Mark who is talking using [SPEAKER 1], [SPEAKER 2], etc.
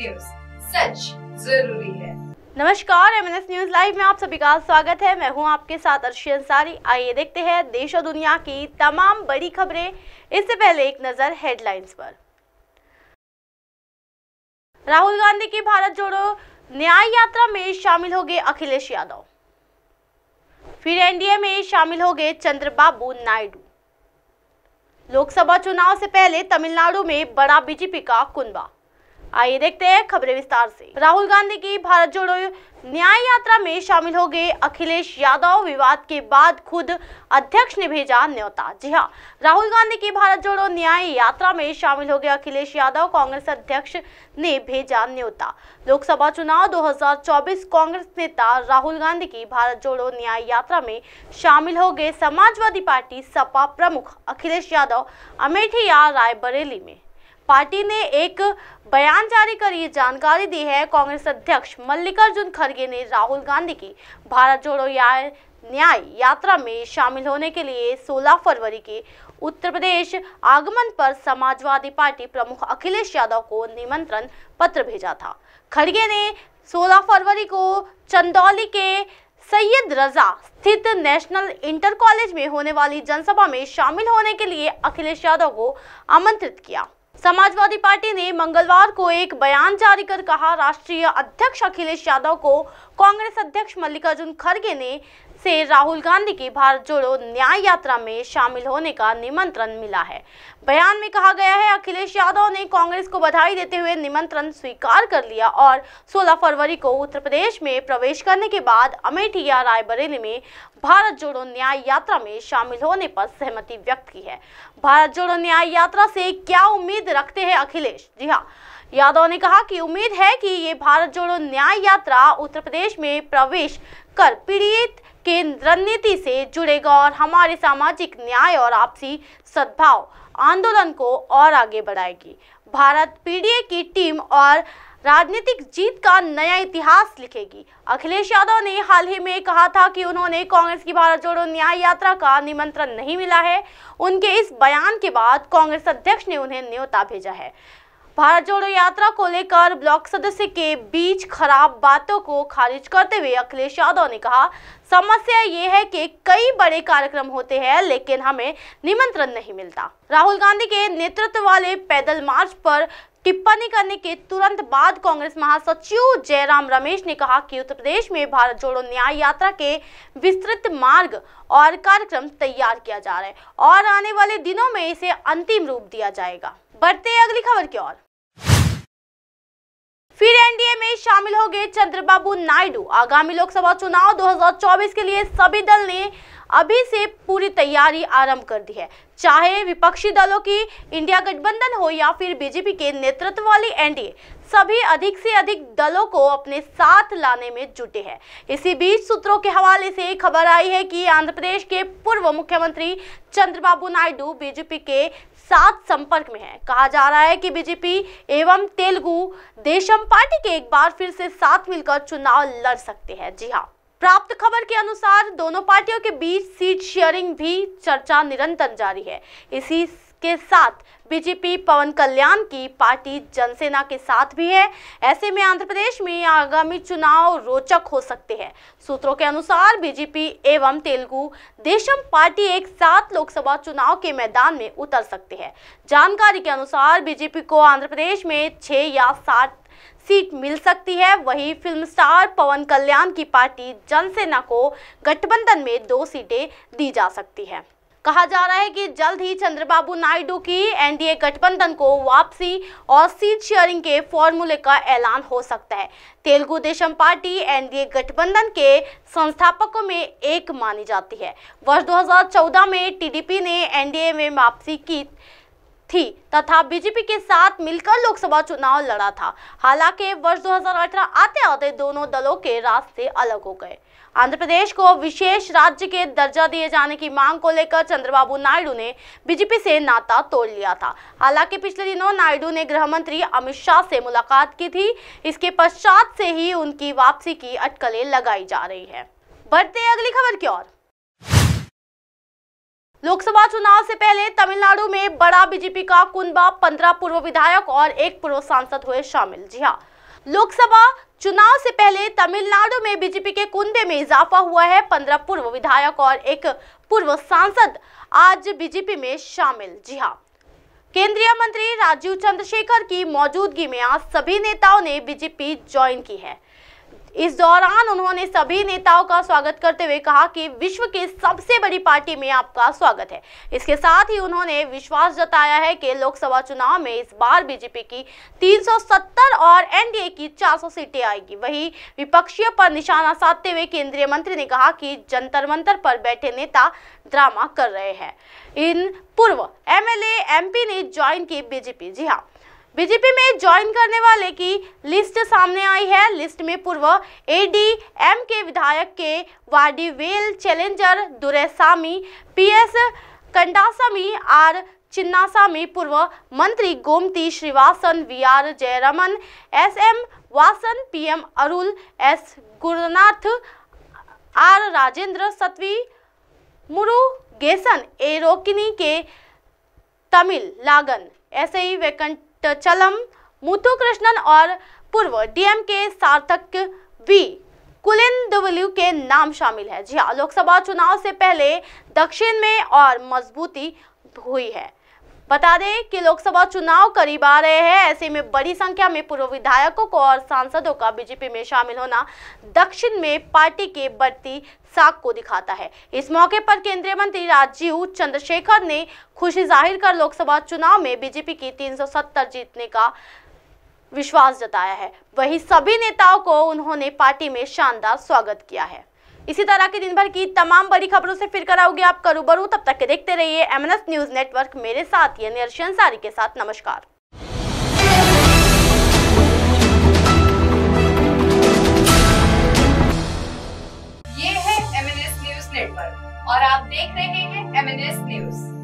[SPEAKER 1] news सच जरूरी है नमस्कार एम न्यूज लाइव में आप सभी का स्वागत है मैं हूं आपके साथ अर्शी अंसारी आइए देखते हैं देश और दुनिया की तमाम बड़ी खबरें इससे पहले एक नजर हेडलाइंस पर राहुल गांधी की भारत जोड़ो न्याय यात्रा में शामिल हो गए अखिलेश यादव फिर एनडीए में शामिल हो गए चंद्रबाबू नायडू लोकसभा चुनाव से पहले तमिलनाडु में बड़ा बीजेपी का कुंबा आइए देखते हैं खबरें विस्तार से राहुल गांधी की भारत जोड़ो न्याय यात्रा में शामिल हो गए अखिलेश यादव विवाद के बाद खुद अध्यक्ष ने भेजा न्योता जी हाँ राहुल गांधी की भारत जोड़ो न्याय यात्रा में शामिल हो गए अखिलेश यादव कांग्रेस अध्यक्ष ने भेजा न्योता लोकसभा चुनाव 2024 कांग्रेस नेता राहुल गांधी की भारत जोड़ो न्याय यात्रा में शामिल हो गए समाजवादी पार्टी सपा प्रमुख अखिलेश यादव अमेठी या रायबरेली में पार्टी ने एक बयान जारी कर ये जानकारी दी है कांग्रेस अध्यक्ष मल्लिकार्जुन खड़गे ने राहुल गांधी की भारत जोड़ो या न्याय यात्रा में शामिल होने के लिए 16 फरवरी के उत्तर प्रदेश आगमन पर समाजवादी पार्टी प्रमुख अखिलेश यादव को निमंत्रण पत्र भेजा था खड़गे ने 16 फरवरी को चंदौली के सैयद रजा स्थित नेशनल इंटर कॉलेज में होने वाली जनसभा में शामिल होने के लिए अखिलेश यादव को आमंत्रित किया समाजवादी पार्टी ने मंगलवार को एक बयान जारी कर कहा राष्ट्रीय अध्यक्ष अखिलेश यादव को कांग्रेस अध्यक्ष मल्लिकार्जुन खड़गे ने से राहुल गांधी की भारत जोड़ो न्याय यात्रा में शामिल होने का निमंत्रण मिला है बयान में कहा गया है अखिलेश यादव ने कांग्रेस को बधाई देते हुए निमंत्रण स्वीकार कर लिया और 16 फरवरी को उत्तर प्रदेश में प्रवेश करने के बाद अमेठी या रायबरेली में भारत जोड़ो न्याय यात्रा में शामिल होने पर सहमति व्यक्त की है भारत जोड़ो न्याय यात्रा से क्या उम्मीद रखते हैं अखिलेश जी हाँ यादव ने कहा कि उम्मीद है कि ये भारत जोड़ो न्याय यात्रा उत्तर प्रदेश में प्रवेश कर पीड़ित के रणनीति से जुड़ेगा और हमारे सामाजिक न्याय और आपसी सद्भाव आंदोलन को और आगे बढ़ाएगी भारत पीडीए की टीम और राजनीतिक जीत का नया इतिहास लिखेगी अखिलेश यादव ने हाल ही में कहा था कि उन्होंने कांग्रेस की भारत जोड़ो न्याय यात्रा का निमंत्रण नहीं मिला है उनके इस बयान के बाद कांग्रेस अध्यक्ष ने उन्हें न्योता भेजा है भारत जोड़ो यात्रा को लेकर ब्लॉक सदस्य के बीच खराब बातों को खारिज करते हुए अखिलेश यादव ने कहा समस्या ये है कि कई बड़े कार्यक्रम होते हैं लेकिन हमें निमंत्रण नहीं मिलता राहुल गांधी के नेतृत्व वाले पैदल मार्च पर टिप्पणी करने के तुरंत बाद कांग्रेस महासचिव जयराम रमेश ने कहा कि उत्तर प्रदेश में भारत जोड़ो न्याय यात्रा के विस्तृत मार्ग और कार्यक्रम तैयार किया जा रहा है और आने वाले दिनों में इसे अंतिम रूप दिया जाएगा बढ़ते अगली खबर की ओर फिर एनडीए में शामिल हो गए चंद्रबाबू नायडू आगामी लोकसभा चुनाव 2024 के लिए सभी दल ने अभी से पूरी तैयारी आरंभ कर दी है चाहे विपक्षी दलों की इंडिया गठबंधन हो या फिर बीजेपी के नेतृत्व वाली एनडीए सभी अधिक से अधिक दलों को अपने साथ लाने में जुटे हैं इसी बीच सूत्रों के हवाले से खबर आई है कि आंध्र प्रदेश के पूर्व मुख्यमंत्री चंद्रबाबू नायडू बीजेपी के साथ संपर्क में है कहा जा रहा है कि बीजेपी एवं तेलुगु देशम पार्टी के एक बार फिर से साथ मिलकर चुनाव लड़ सकते हैं जी हाँ प्राप्त खबर के अनुसार दोनों पार्टियों के बीच सीट शेयरिंग भी चर्चा निरंतर जारी है इसी के साथ बीजेपी पवन कल्याण की पार्टी जनसेना के साथ भी है ऐसे में आंध्र प्रदेश में आगामी चुनाव रोचक हो सकते हैं सूत्रों के अनुसार बीजेपी एवं तेलुगु देशम पार्टी एक साथ लोकसभा चुनाव के मैदान में उतर सकते हैं जानकारी के अनुसार बीजेपी को आंध्र प्रदेश में छः या सात सीट मिल सकती है वही फिल्म स्टार पवन कल्याण की पार्टी जनसेना को गठबंधन में दो सीटें दी जा सकती है कहा जा रहा है कि जल्द ही चंद्रबाबू नायडू की एनडीए गठबंधन को वापसी और सीट शेयरिंग के फॉर्मूले का ऐलान हो सकता है तेलुगु देशम पार्टी एनडीए गठबंधन के संस्थापकों में एक मानी जाती है वर्ष 2014 में टीडीपी ने एनडीए में वापसी की थी तथा बीजेपी के साथ मिलकर लोकसभा चुनाव लड़ा था हालांकि वर्ष 2018 आते आते दोनों दलों के रास्ते अलग हो गए आंध्र प्रदेश को विशेष राज्य के दर्जा दिए जाने की मांग को लेकर चंद्रबाबू नायडू ने बीजेपी से नाता तोड़ लिया था हालांकि पिछले दिनों नायडू ने गृह मंत्री अमित शाह से मुलाकात की थी इसके पश्चात से ही उनकी वापसी की अटकलें लगाई जा रही है बढ़ते अगली खबर की ओर लोकसभा चुनाव से पहले तमिलनाडु में बड़ा बीजेपी का कुंबा पंद्रह पूर्व विधायक और एक पूर्व सांसद हुए शामिल जी हाँ लोकसभा चुनाव से पहले तमिलनाडु में बीजेपी के कुंबे में इजाफा हुआ है पंद्रह पूर्व विधायक और एक पूर्व सांसद आज बीजेपी में शामिल जी हाँ केंद्रीय मंत्री राजीव चंद्रशेखर की मौजूदगी में आज सभी नेताओं ने बीजेपी ज्वाइन की है इस दौरान उन्होंने सभी नेताओं का स्वागत करते हुए कहा कि विश्व की सबसे बड़ी पार्टी में आपका स्वागत है इसके साथ ही उन्होंने विश्वास जताया है कि लोकसभा चुनाव में इस बार बीजेपी की 370 और एनडीए की 400 सीटें आएगी वही विपक्षियों पर निशाना साधते हुए केंद्रीय मंत्री ने कहा कि जंतर मंतर पर बैठे नेता ड्रामा कर रहे हैं इन पूर्व एमएलए एमपी ने ज्वाइन की बीजेपी जी हाँ बीजेपी में ज्वाइन करने वाले की लिस्ट सामने आई है लिस्ट में पूर्व एडीएम के विधायक के Vadivel challenger Duraisamy P S Kandasamy R Chinnasamy पूर्व मंत्री Gomathi Srinivasan V R Jayaraman S M Vasan P M Arul S Gurunath R Rajendran सत्वी मुरुगेशन ए रोकिनी के तमिल लागन ऐसे ही वैकंट टचलम मुथुकृष्णन और पूर्व डीएम के सार्थक वी कुलिन के नाम शामिल है जी हाँ लोकसभा चुनाव से पहले दक्षिण में और मजबूती हुई है बता दें कि लोकसभा चुनाव करीब आ रहे हैं ऐसे में बड़ी संख्या में पूर्व विधायकों को और सांसदों का बीजेपी में शामिल होना दक्षिण में पार्टी के बढ़ती साख को दिखाता है इस मौके पर केंद्रीय मंत्री राजीव चंद्रशेखर ने खुशी जाहिर कर लोकसभा चुनाव में बीजेपी की 370 जीतने का विश्वास जताया है वही सभी नेताओं को उन्होंने पार्टी में शानदार स्वागत किया है इसी तरह की दिन भर की तमाम बड़ी खबरों से फिर आओगे आप करूबरू तब तक के देखते रहिए एम न्यूज नेटवर्क मेरे साथ यानी अंसारी के साथ नमस्कार ये है न्यूज नेटवर्क और आप देख रहे हैं एमएनएस न्यूज